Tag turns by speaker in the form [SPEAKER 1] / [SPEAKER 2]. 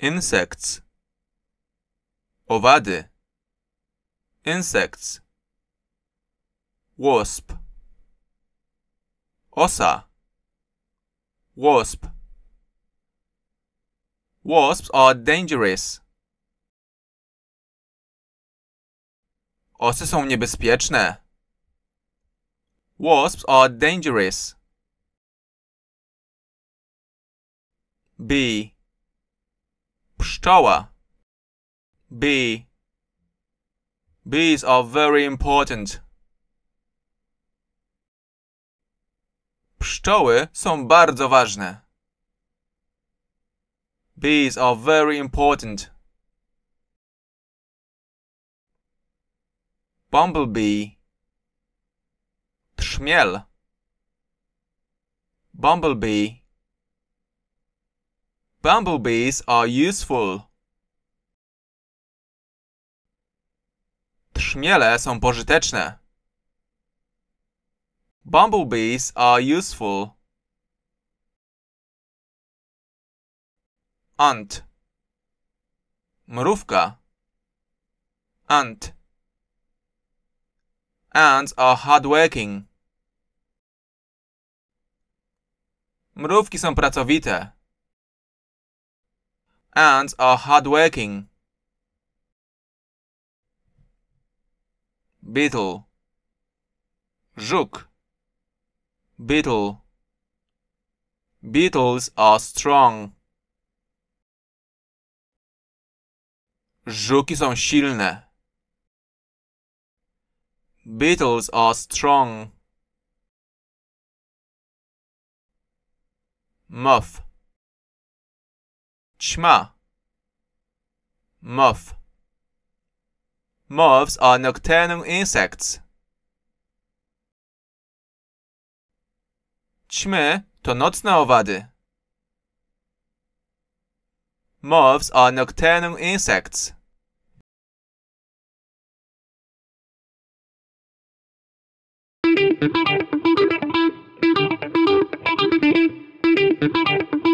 [SPEAKER 1] insects owady insects wasp osa wasp wasps are dangerous osy są niebezpieczne
[SPEAKER 2] wasps are dangerous
[SPEAKER 1] bee pszczoła. Bee. Bees are very important. Pszczoły są bardzo ważne. Bees are very important. Bumblebee. Trzmiel. Bumblebee. Bumblebees are useful. Trzmiele są pożyteczne. Bumblebees are useful. Ant. Mrówka. Ant. Ants are hardworking. Mrówki są pracowite and are hardworking. Beetle Жук Beetle Beetles are strong. Żuki są silne.
[SPEAKER 2] Beetles are strong. Muff
[SPEAKER 1] ćma, moth. Moths are nocturnal insects. Ćmy to nocne owady. Moths are nocturnal insects.
[SPEAKER 2] Thank you.